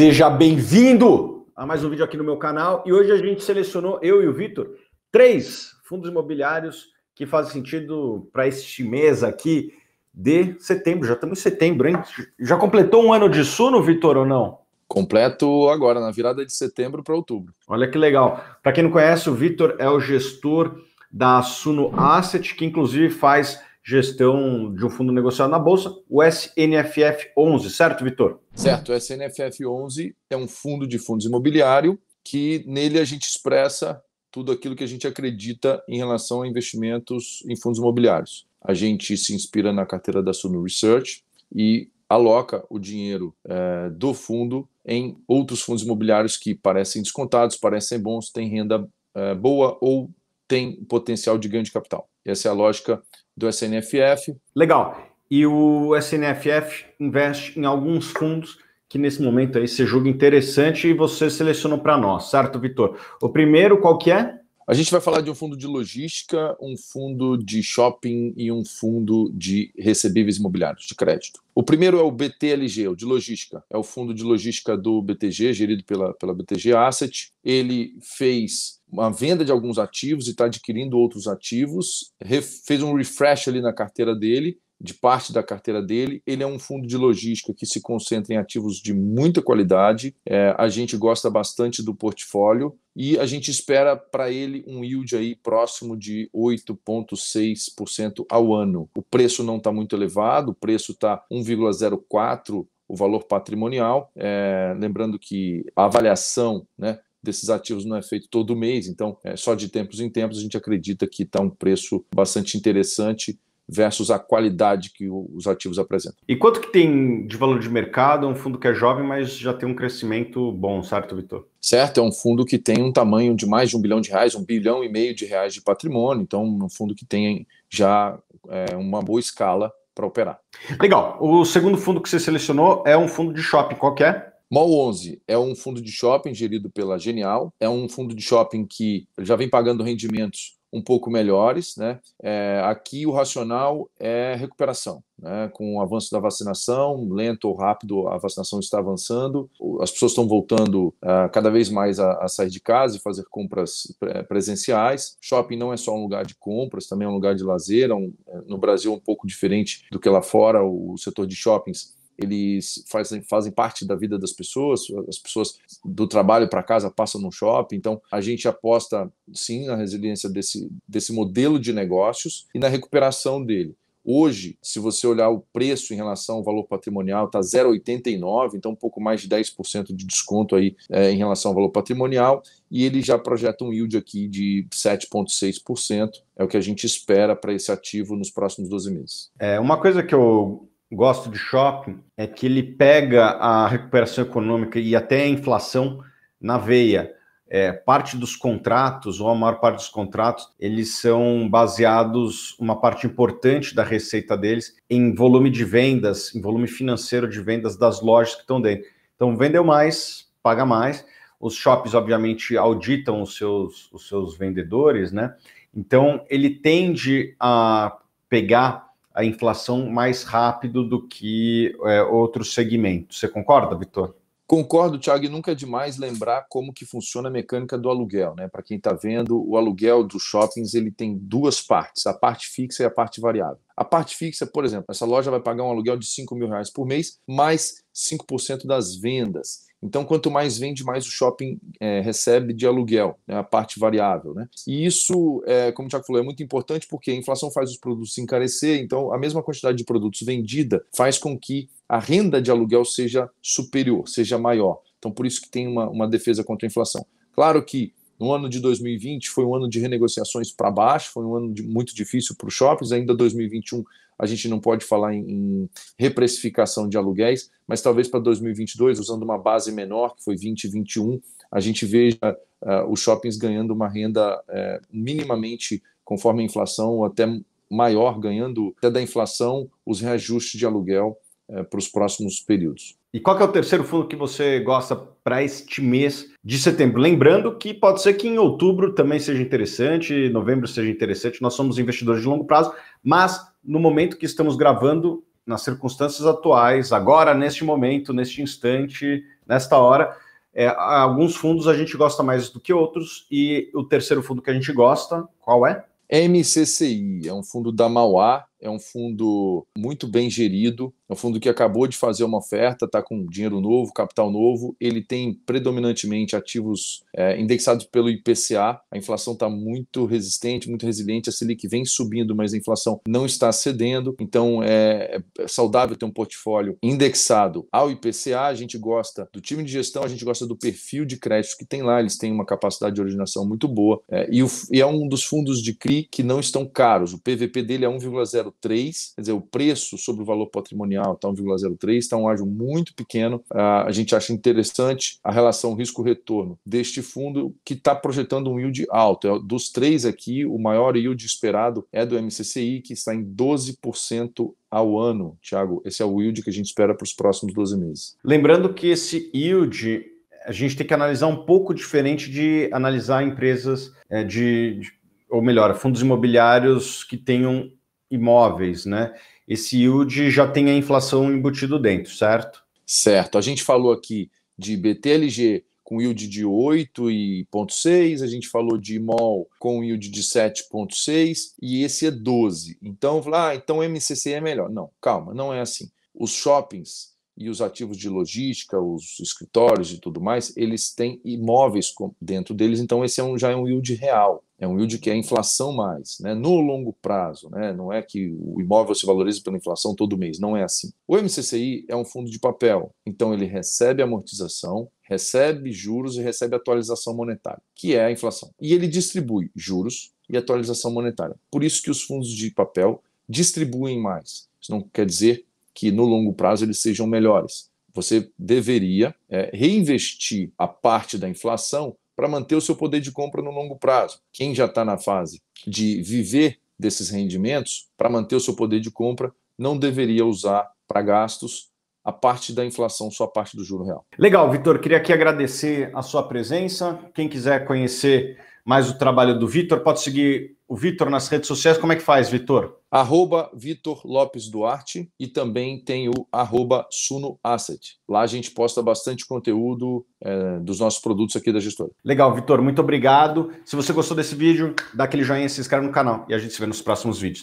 Seja bem-vindo a mais um vídeo aqui no meu canal. E hoje a gente selecionou, eu e o Vitor, três fundos imobiliários que fazem sentido para este mês aqui de setembro. Já estamos em setembro, hein? Já completou um ano de sono, Vitor, ou não? Completo agora, na virada de setembro para outubro. Olha que legal. Para quem não conhece, o Vitor é o gestor da Suno Asset, que inclusive faz gestão de um fundo negociado na Bolsa, o SNFF 11, certo, Vitor? Certo, o SNFF 11 é um fundo de fundos imobiliário que nele a gente expressa tudo aquilo que a gente acredita em relação a investimentos em fundos imobiliários. A gente se inspira na carteira da Suno Research e aloca o dinheiro é, do fundo em outros fundos imobiliários que parecem descontados, parecem bons, têm renda é, boa ou têm potencial de ganho de capital. Essa é a lógica do SNFF. Legal. E o SNFF investe em alguns fundos que nesse momento aí você julga é interessante e você selecionou para nós, certo, Vitor? O primeiro, qual que é? A gente vai falar de um fundo de logística, um fundo de shopping e um fundo de recebíveis imobiliários de crédito. O primeiro é o BTLG, o de logística. É o fundo de logística do BTG, gerido pela, pela BTG Asset. Ele fez uma venda de alguns ativos e está adquirindo outros ativos, fez um refresh ali na carteira dele de parte da carteira dele. Ele é um fundo de logística que se concentra em ativos de muita qualidade. É, a gente gosta bastante do portfólio e a gente espera para ele um yield aí próximo de 8,6% ao ano. O preço não está muito elevado, o preço está 1,04% o valor patrimonial, é, lembrando que a avaliação né, desses ativos não é feito todo mês, então é, só de tempos em tempos a gente acredita que está um preço bastante interessante versus a qualidade que os ativos apresentam. E quanto que tem de valor de mercado? É um fundo que é jovem, mas já tem um crescimento bom, certo, Vitor? Certo, é um fundo que tem um tamanho de mais de um bilhão de reais, um bilhão e meio de reais de patrimônio, então um fundo que tem já é, uma boa escala para operar. Legal. O segundo fundo que você selecionou é um fundo de shopping, qual é? MOL 11 é um fundo de shopping gerido pela Genial, é um fundo de shopping que já vem pagando rendimentos um pouco melhores. Né? É, aqui o racional é recuperação. Né? Com o avanço da vacinação, lento ou rápido, a vacinação está avançando, as pessoas estão voltando uh, cada vez mais a, a, sair de casa e fazer compras presenciais. Shopping não é só um lugar de compras, também é um lugar de lazer. É um, é, no Brasil, um pouco diferente do que lá fora, o setor de shoppings eles fazem, fazem parte da vida das pessoas, as pessoas do trabalho para casa passam no shopping, então a gente aposta sim na resiliência desse, desse modelo de negócios e na recuperação dele. Hoje, se você olhar o preço em relação ao valor patrimonial, está 0,89, então um pouco mais de 10% de desconto aí é, em relação ao valor patrimonial, e ele já projeta um yield aqui de 7,6%, é o que a gente espera para esse ativo nos próximos 12 meses. É, uma coisa que eu gosto de shopping é que ele pega a recuperação econômica e até a inflação na veia. É, parte dos contratos, ou a maior parte dos contratos, eles são baseados, uma parte importante da receita deles, em volume de vendas, em volume financeiro de vendas das lojas que estão dentro. Então, vendeu mais, paga mais. Os shops, obviamente, auditam os seus, os seus vendedores, né? Então, ele tende a pegar a inflação mais rápido do que é, outros segmentos. Você concorda, Vitor? Concordo, Thiago, e nunca é demais lembrar como que funciona a mecânica do aluguel, né? Para quem está vendo, o aluguel dos shoppings ele tem duas partes, a parte fixa e a parte variável. A parte fixa, por exemplo, essa loja vai pagar um aluguel de 5 mil reais por mês, mais 5% das vendas. Então, quanto mais vende, mais o shopping é, recebe de aluguel, né, a parte variável. Né? E isso, é, como o Tiago falou, é muito importante porque a inflação faz os produtos se encarecer, então a mesma quantidade de produtos vendida faz com que a renda de aluguel seja superior, seja maior. Então, por isso que tem uma, uma defesa contra a inflação. Claro que no ano de 2020 foi um ano de renegociações para baixo, foi um ano de, muito difícil para os shoppings. Ainda 2021 a gente não pode falar em, em reprecificação de aluguéis, mas talvez para 2022, usando uma base menor, que foi 2021, a gente veja uh, os shoppings ganhando uma renda uh, minimamente conforme a inflação, ou até maior, ganhando até da inflação os reajustes de aluguel uh, eh, para os próximos períodos. E qual é o terceiro fundo que você gosta para este mês de setembro? Lembrando que pode ser que em outubro também seja interessante, novembro seja interessante, nós somos investidores de longo prazo, mas no momento que estamos gravando, nas circunstâncias atuais, agora, neste momento, neste instante, nesta hora, é, alguns fundos a gente gosta mais do que outros, e o terceiro fundo que a gente gosta, qual é? MCCI, é um fundo da Mauá, é um fundo muito bem gerido, é um fundo que acabou de fazer uma oferta, está com dinheiro novo, capital novo. Ele tem predominantemente ativos é, indexados pelo IPCA. A inflação está muito resistente, muito resiliente. A Selic vem subindo, mas a inflação não está cedendo. Então é, é saudável ter um portfólio indexado ao IPCA. A gente gosta do time de gestão, a gente gosta do perfil de crédito que tem lá. Eles têm uma capacidade de originação muito boa. É, e, o, e é um dos fundos de CRI que não estão caros. O PVP dele é 1,0 1,03, quer dizer, o preço sobre o valor patrimonial está 1,03, está um ágio muito pequeno. Ah, a gente acha interessante a relação risco-retorno deste fundo que está projetando um yield alto. É dos três aqui, o maior yield esperado é do MCCI, que está em 12% ao ano. Tiago, esse é o yield que a gente espera para os próximos 12 meses. Lembrando que esse yield a gente tem que analisar um pouco diferente de analisar empresas é, de, de ou melhor, fundos imobiliários que tenham imóveis, né? Esse yield já tem a inflação embutido dentro, certo? Certo. A gente falou aqui de BTLG com yield de 8,6, a gente falou de MOL com yield de 7,6 e esse é 12. Então, ah, então MCC é melhor. Não, calma, não é assim. Os shoppings e os ativos de logística, os escritórios e tudo mais, eles têm imóveis dentro deles, então esse é um, já é um yield real, é um yield que é inflação mais, né, no longo prazo, né, não é que o imóvel se valoriza pela inflação todo mês, não é assim. O MCCI é um fundo de papel, então ele recebe amortização, recebe juros e recebe atualização monetária, que é a inflação. E ele distribui juros e atualização monetária. Por isso que os fundos de papel distribuem mais. Isso não quer dizer que no longo prazo eles sejam melhores. Você deveria é, reinvestir a parte da inflação para manter o seu poder de compra no longo prazo. Quem já está na fase de viver desses rendimentos, para manter o seu poder de compra, não deveria usar para gastos a parte da inflação, só a parte do juro real. Legal, Vitor. Queria aqui agradecer a sua presença. Quem quiser conhecer mais o trabalho do Vitor, pode seguir o Vitor nas redes sociais, como é que faz, Vitor? Arroba Vitor Lopes Duarte e também tem o arroba Suno Asset. Lá a gente posta bastante conteúdo é, dos nossos produtos aqui da gestora. Legal, Vitor, muito obrigado. Se você gostou desse vídeo, dá aquele joinha, se inscreve no canal e a gente se vê nos próximos vídeos.